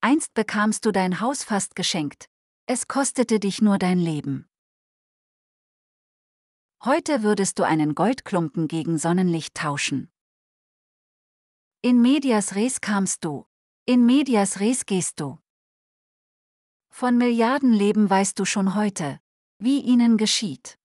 Einst bekamst du dein Haus fast geschenkt. Es kostete dich nur dein Leben. Heute würdest du einen Goldklumpen gegen Sonnenlicht tauschen. In medias res kamst du. In medias res gehst du. Von Milliarden Leben weißt du schon heute, wie ihnen geschieht.